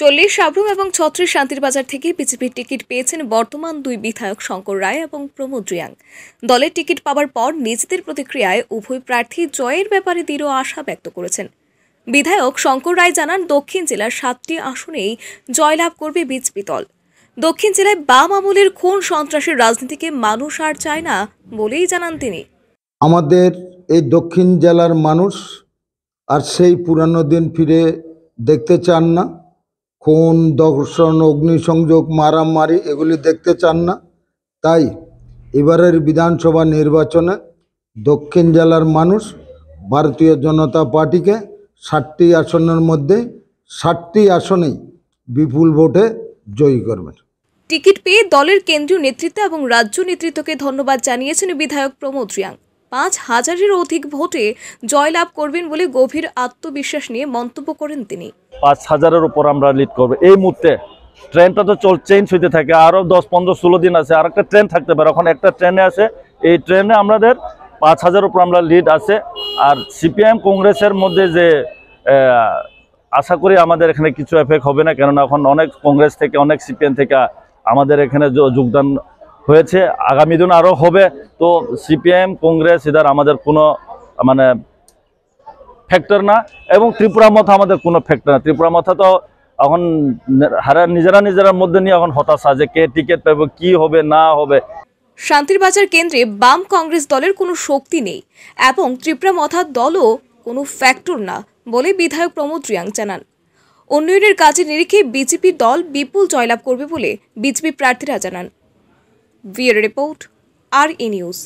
চল্লিশ সাবরুম এবং ছত্রিশ শান্তির বাজার থেকে বিজেপির টিকিট পেয়েছেন বর্তমান দুই বিধায়ক শঙ্কর রায় এবং প্রমোদ রিয়াং দলের টিকিট পাওয়ার পর নিজেদের প্রতিক্রিয়ায় উভয় প্রার্থী জয়ের ব্যাপারে দৃঢ় আশা ব্যক্ত করেছেন বিধায়ক শঙ্কর রায় জানান দক্ষিণ জেলার সাতটি আসনেই জয়লাভ করবে বিজেপি দল দক্ষিণ জেলায় বাম আমলের খুন সন্ত্রাসের রাজনীতিকে মানুষ আর চায় না বলেই জানান তিনি আমাদের এই দক্ষিণ জেলার মানুষ আর সেই পুরানো দিন ফিরে দেখতে চান না খুন দর্শন অগ্নিসংযোগ মারামারি এগুলি দেখতে চান না তাই এবারের বিধানসভা নির্বাচনে দক্ষিণ জেলার মানুষ ভারতীয় জনতা পার্টিকে ষাটটি আসনের মধ্যে ষাটটি আসনেই বিপুল ভোটে জয়ী করবেন টিকিট পেয়ে দলের কেন্দ্রীয় নেতৃত্ব এবং রাজ্য নেতৃত্বকে ধন্যবাদ জানিয়েছেন বিধায়ক প্রমোদ রিয়াং পাঁচ হাজারের অধিক ভোটে জয়লাভ করবেন বলে গভীর আত্মবিশ্বাস নিয়ে মন্তব্য করেন তিনি পাঁচ হাজারের উপর আমরা লিড করবো এই মুহূর্তে ট্রেনটা তো চল চেঞ্জ হইতে থাকে আরও দশ পনেরো ষোলো দিন আছে আর একটা ট্রেন থাকতে পারে এখন একটা ট্রেনে আছে এই ট্রেনে আমাদের পাঁচ হাজার উপর আমরা লিড আছে আর সিপিএম কংগ্রেসের মধ্যে যে আশা করি আমাদের এখানে কিছু এফেক্ট হবে না কেননা এখন অনেক কংগ্রেস থেকে অনেক সিপিএম থেকে আমাদের এখানে যোগদান হয়েছে আগামী দিন আরও হবে তো সিপিএম কংগ্রেস এদের আমাদের কোনো মানে ফ্যাক্টর না এবং ত্রিপুরা মাথা আমাদের কোনো ফ্যাক্টর না ত্রিপুরা মাথা তো এখন হারা নিজেরা নিজেরার মধ্যে নিয়ে এখন হতাশা যে কে টিকিট পাবে কি হবে না হবে শান্তির বাজার কেন্দ্রে বাম কংগ্রেস দলের কোনো শক্তি নেই এবং ত্রিপুরা মথা দলও কোনো ফ্যাক্টর না বলে বিধায়ক প্রমোদ রিয়াং জানান উন্নয়নের কাজে নিরিখে বিজেপি দল বিপুল জয়লাভ করবে বলে বিজেপি প্রার্থীরা জানান ভিএর রিপোর্ট আর ই নিউজ